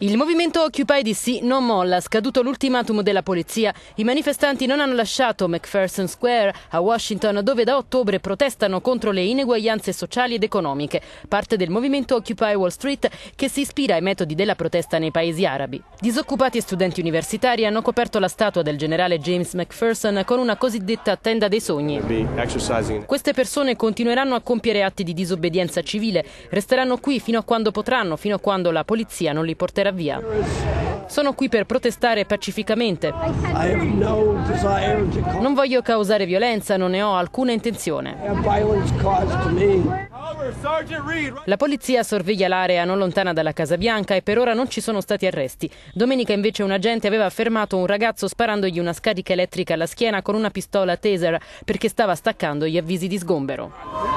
Il movimento Occupy DC non molla, scaduto l'ultimatum della polizia. I manifestanti non hanno lasciato McPherson Square a Washington, dove da ottobre protestano contro le ineguaglianze sociali ed economiche, parte del movimento Occupy Wall Street che si ispira ai metodi della protesta nei paesi arabi. Disoccupati e studenti universitari hanno coperto la statua del generale James McPherson con una cosiddetta tenda dei sogni. Queste persone continueranno a compiere atti di disobbedienza civile, resteranno qui fino a quando potranno, fino a quando la polizia non li porterà andare via. Sono qui per protestare pacificamente. Non voglio causare violenza, non ne ho alcuna intenzione. La polizia sorveglia l'area non lontana dalla Casa Bianca e per ora non ci sono stati arresti. Domenica invece un agente aveva fermato un ragazzo sparandogli una scarica elettrica alla schiena con una pistola taser perché stava staccando gli avvisi di sgombero.